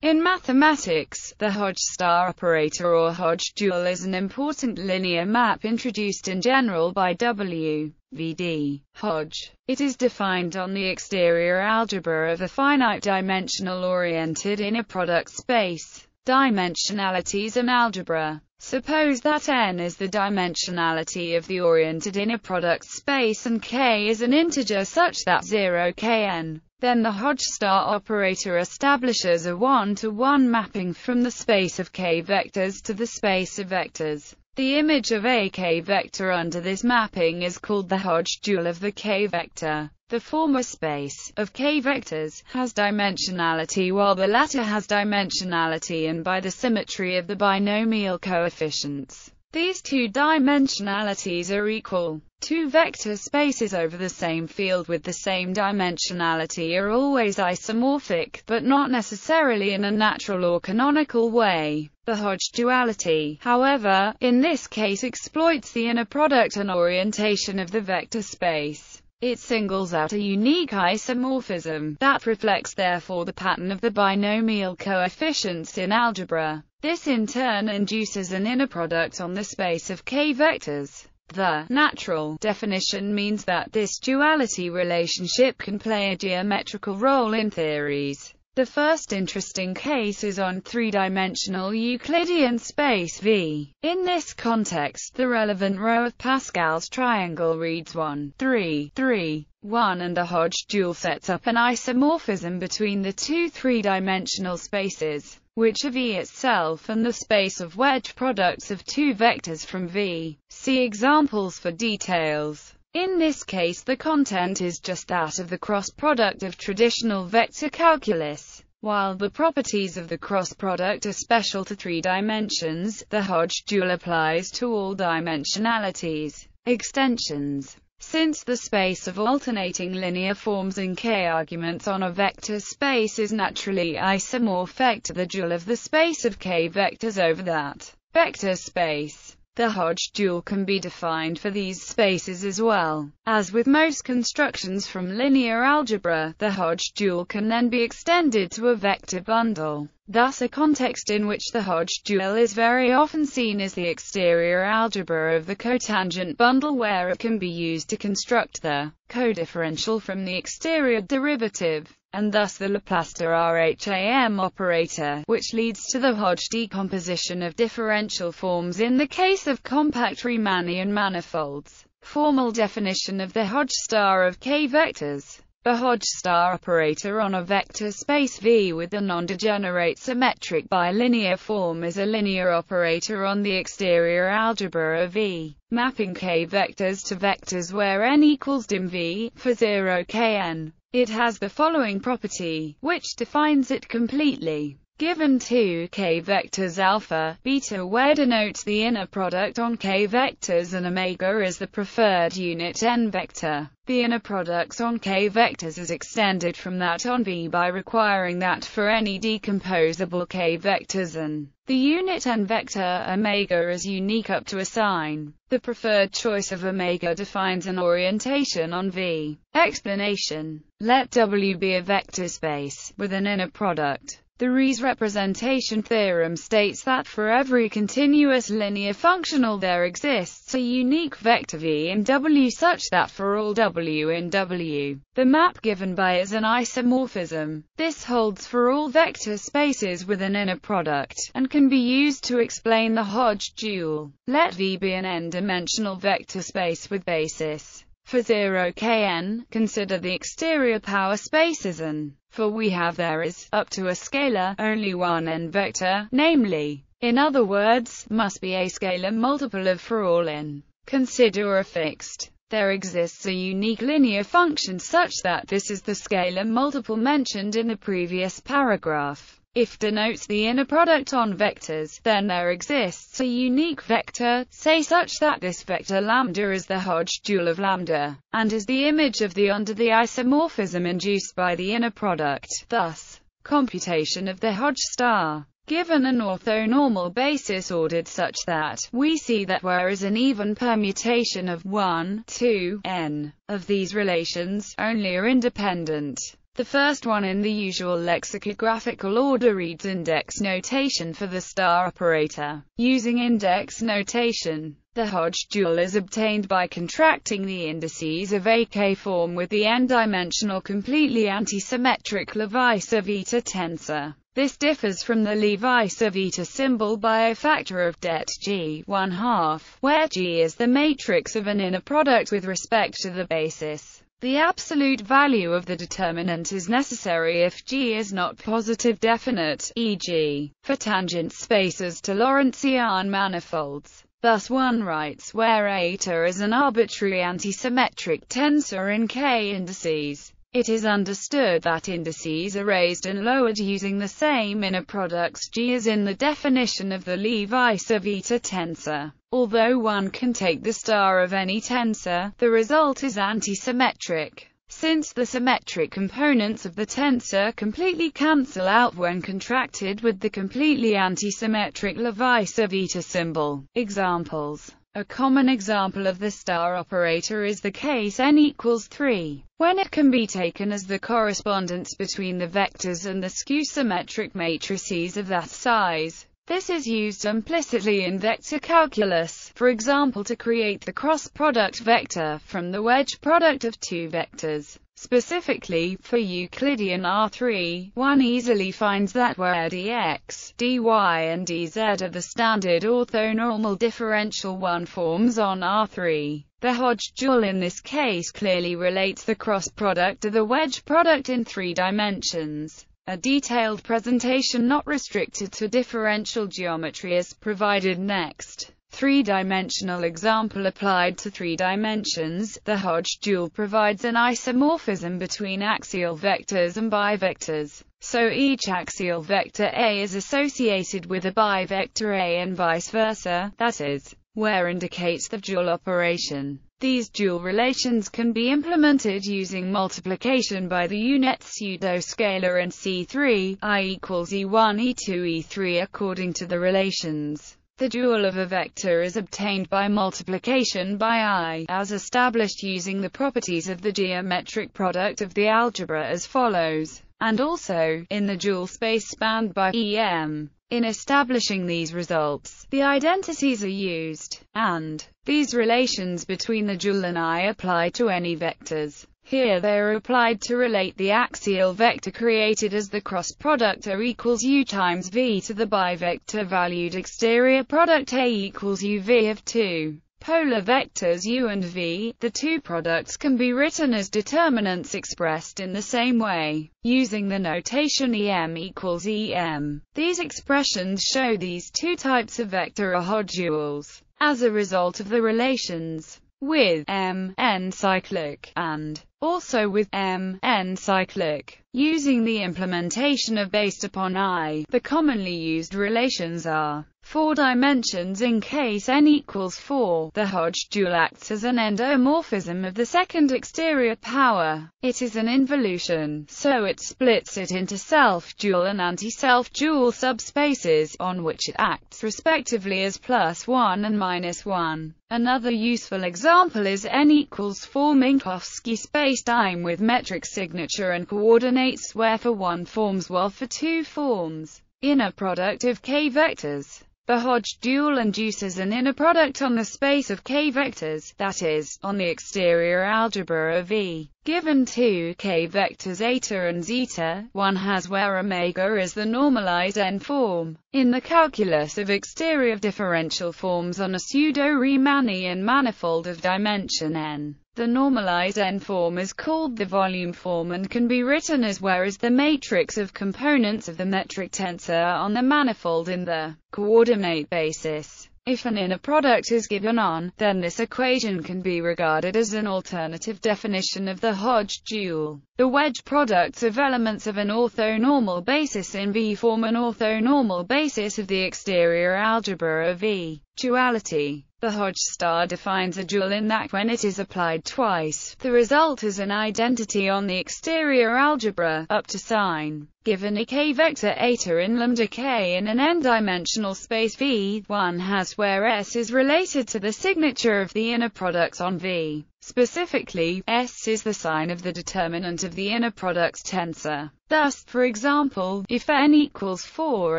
In mathematics, the Hodge star operator or Hodge dual is an important linear map introduced in general by W. V. D. Hodge. It is defined on the exterior algebra of a finite-dimensional oriented inner product space. Dimensionalities an algebra. Suppose that n is the dimensionality of the oriented inner product space and k is an integer such that 0kn then the star operator establishes a one-to-one -one mapping from the space of k-vectors to the space of vectors. The image of a k-vector under this mapping is called the Hodge dual of the k-vector. The former space of k-vectors has dimensionality while the latter has dimensionality and by the symmetry of the binomial coefficients. These two dimensionalities are equal. Two vector spaces over the same field with the same dimensionality are always isomorphic, but not necessarily in a natural or canonical way. The Hodge duality, however, in this case exploits the inner product and orientation of the vector space. It singles out a unique isomorphism, that reflects therefore the pattern of the binomial coefficients in algebra. This in turn induces an inner product on the space of k-vectors. The natural definition means that this duality relationship can play a geometrical role in theories. The first interesting case is on three-dimensional Euclidean space V. In this context the relevant row of Pascal's triangle reads 1, 3, 3. 1 and the Hodge dual sets up an isomorphism between the two three-dimensional spaces, which are V itself and the space of wedge products of two vectors from V. See examples for details. In this case the content is just that of the cross product of traditional vector calculus. While the properties of the cross product are special to three dimensions, the Hodge dual applies to all dimensionalities, extensions, since the space of alternating linear forms in K arguments on a vector space is naturally isomorphic to the dual of the space of K vectors over that vector space. The Hodge dual can be defined for these spaces as well. As with most constructions from linear algebra, the Hodge dual can then be extended to a vector bundle. Thus a context in which the Hodge dual is very often seen is the exterior algebra of the cotangent bundle where it can be used to construct the codifferential from the exterior derivative and thus the laplace RHAM operator, which leads to the Hodge decomposition of differential forms in the case of compact Riemannian manifolds. Formal definition of the Hodge star of k-vectors. The Hodge star operator on a vector space V with a non-degenerate symmetric bilinear form is a linear operator on the exterior algebra of V, mapping k vectors to vectors where n equals dim V, for 0 kn. It has the following property, which defines it completely given two k-vectors alpha, beta where denotes the inner product on k-vectors and omega is the preferred unit n-vector. The inner product on k-vectors is extended from that on V by requiring that for any decomposable k-vectors and the unit n-vector omega is unique up to a sign. The preferred choice of omega defines an orientation on V. Explanation. Let W be a vector space, with an inner product. The Ries representation theorem states that for every continuous linear functional there exists a unique vector v in W such that for all W in W, the map given by is an isomorphism. This holds for all vector spaces with an inner product, and can be used to explain the Hodge dual. Let V be an n-dimensional vector space with basis for 0 kn, consider the exterior power spaces and, for we have there is, up to a scalar, only one n-vector, namely, in other words, must be a scalar multiple of for all n. Consider a fixed. There exists a unique linear function such that this is the scalar multiple mentioned in the previous paragraph. If denotes the inner product on vectors, then there exists a unique vector, say such that this vector lambda is the Hodge dual of lambda, and is the image of the under the isomorphism induced by the inner product, thus, computation of the Hodge star. Given an orthonormal basis ordered such that, we see that where is an even permutation of 1, 2, n, of these relations, only are independent. The first one in the usual lexicographical order reads index notation for the star operator. Using index notation, the Hodge dual is obtained by contracting the indices of AK form with the n-dimensional completely antisymmetric Levi civita tensor. This differs from the Levi civita symbol by a factor of det g 1 half, where g is the matrix of an inner product with respect to the basis. The absolute value of the determinant is necessary if G is not positive definite, e.g., for tangent spaces to Lorentzian manifolds. Thus one writes where eta is an arbitrary antisymmetric tensor in K indices. It is understood that indices are raised and lowered using the same inner products G as in the definition of the Levi-Civita tensor. Although one can take the star of any tensor, the result is antisymmetric, since the symmetric components of the tensor completely cancel out when contracted with the completely antisymmetric Levi-Civita symbol. Examples a common example of the star operator is the case n equals 3, when it can be taken as the correspondence between the vectors and the skew symmetric matrices of that size. This is used implicitly in vector calculus, for example to create the cross-product vector from the wedge product of two vectors. Specifically, for Euclidean R3, one easily finds that where dx, dy and dz are the standard orthonormal differential one forms on R3. The Hodge dual in this case clearly relates the cross product to the wedge product in three dimensions. A detailed presentation not restricted to differential geometry is provided next three-dimensional example applied to three dimensions, the Hodge dual provides an isomorphism between axial vectors and bivectors. So each axial vector A is associated with a bivector A and vice versa, that is, where indicates the dual operation. These dual relations can be implemented using multiplication by the unit pseudoscalar and C3, I equals E1, E2, E3 according to the relations. The dual of a vector is obtained by multiplication by i, as established using the properties of the geometric product of the algebra as follows, and also, in the dual space spanned by em. In establishing these results, the identities are used, and these relations between the dual and i apply to any vectors. Here they are applied to relate the axial vector created as the cross product A equals U times V to the bivector valued exterior product A equals UV of two polar vectors U and V. The two products can be written as determinants expressed in the same way, using the notation EM equals EM. These expressions show these two types of vector are hodules. As a result of the relations, with M. N. cyclic, and also with M. N. cyclic. Using the implementation of based upon I, the commonly used relations are four dimensions in case n equals 4. The Hodge dual acts as an endomorphism of the second exterior power. It is an involution, so it splits it into self-dual and anti-self-dual subspaces, on which it acts respectively as plus 1 and minus 1. Another useful example is n equals 4 Minkowski spacetime with metric signature and coordinates where for 1 forms while for 2 forms inner product of k vectors. The Hodge dual induces an inner product on the space of k-vectors, that is, on the exterior algebra of E. Given two k-vectors eta and zeta, one has where omega is the normalized n-form. In the calculus of exterior differential forms on a pseudo-Riemannian manifold of dimension n, the normalized n-form is called the volume form and can be written as where is the matrix of components of the metric tensor on the manifold in the coordinate basis. If an inner product is given on, then this equation can be regarded as an alternative definition of the Hodge dual. The wedge products of elements of an orthonormal basis in V form an orthonormal basis of the exterior algebra of V duality. The Hodge star defines a dual in that when it is applied twice, the result is an identity on the exterior algebra, up to sign, given a k-vector eta in lambda k in an n-dimensional space V, one has where S is related to the signature of the inner product on V. Specifically, S is the sign of the determinant of the inner product tensor. Thus, for example, if n equals 4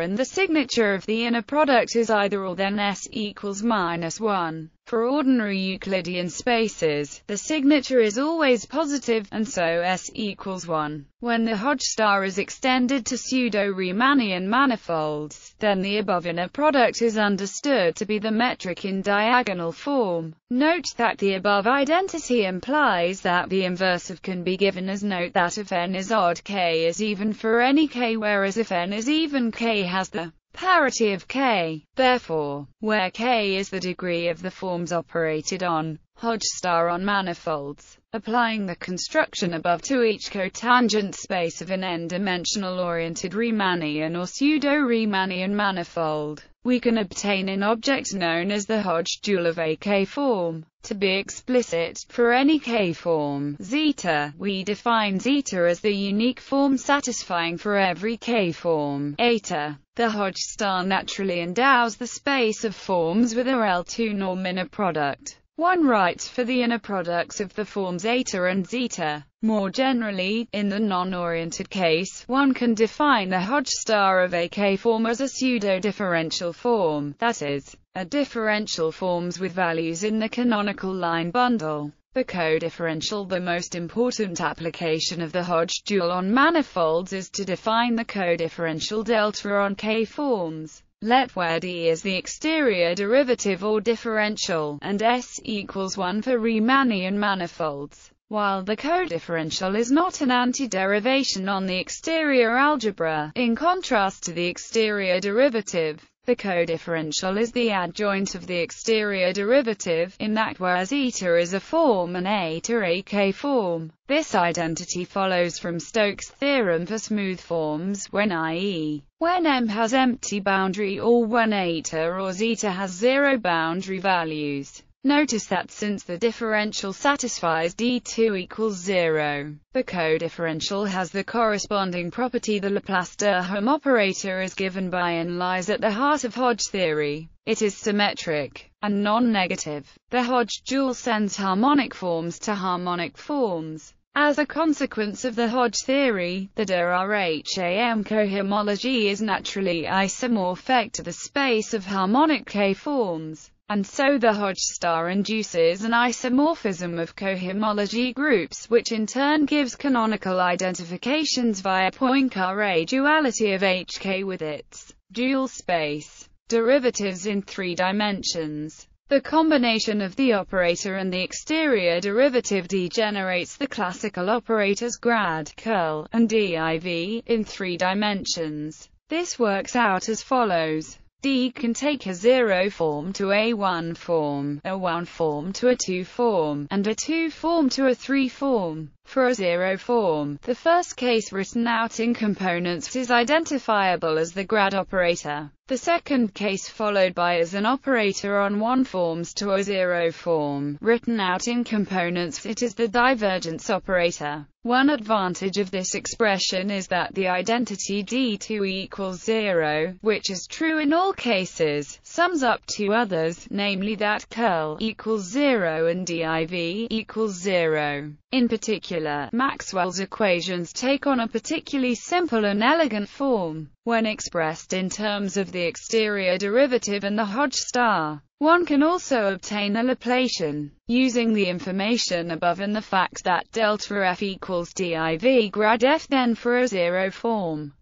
and the signature of the inner product is either or then S equals minus 1. For ordinary Euclidean spaces, the signature is always positive, and so S equals 1. When the Hodge star is extended to pseudo-Riemannian manifolds, then the above inner product is understood to be the metric in diagonal form. Note that the above identity implies that the inverse of can be given as note that if n is odd k is even for any k whereas if n is even k has the parity of K. Therefore, where K is the degree of the forms operated on, Hodge star on manifolds, applying the construction above to each cotangent space of an n-dimensional oriented Riemannian or pseudo-Riemannian manifold we can obtain an object known as the Hodge dual of a K-form. To be explicit, for any K-form, zeta, we define zeta as the unique form satisfying for every K-form, eta. The Hodge star naturally endows the space of forms with a L2 norm inner product. One writes for the inner products of the forms eta and zeta. More generally, in the non-oriented case, one can define the Hodge star of a K form as a pseudo-differential form, that is, a differential forms with values in the canonical line bundle. The codifferential The most important application of the Hodge dual on manifolds is to define the codifferential delta on K forms. Let where d is the exterior derivative or differential, and s equals 1 for Riemannian manifolds. While the codifferential is not an antiderivation on the exterior algebra, in contrast to the exterior derivative, the codifferential is the adjoint of the exterior derivative, in that whereas eta is a form and eta a k form. This identity follows from Stokes' theorem for smooth forms, when i.e. when M has empty boundary or when eta or zeta has zero boundary values. Notice that since the differential satisfies D2 equals 0, the codifferential has the corresponding property the Laplace-Durham operator is given by and lies at the heart of Hodge theory. It is symmetric and non-negative. The hodge dual sends harmonic forms to harmonic forms. As a consequence of the Hodge theory, the DRHAM cohomology is naturally isomorphic to the space of harmonic K-forms. And so the Hodge star induces an isomorphism of cohomology groups, which in turn gives canonical identifications via Poincare duality of HK with its dual space derivatives in three dimensions. The combination of the operator and the exterior derivative d generates the classical operators grad, curl, and div, in three dimensions. This works out as follows. D can take a 0 form to a 1 form, a 1 form to a 2 form, and a 2 form to a 3 form for a zero form. The first case written out in components is identifiable as the grad operator. The second case followed by is an operator on one forms to a zero form. Written out in components it is the divergence operator. One advantage of this expression is that the identity D2 equals zero, which is true in all cases sums up to others, namely that curl equals 0 and div equals 0. In particular, Maxwell's equations take on a particularly simple and elegant form. When expressed in terms of the exterior derivative and the Hodge star, one can also obtain a Laplacian, using the information above and the fact that delta f equals div grad f then for a zero form.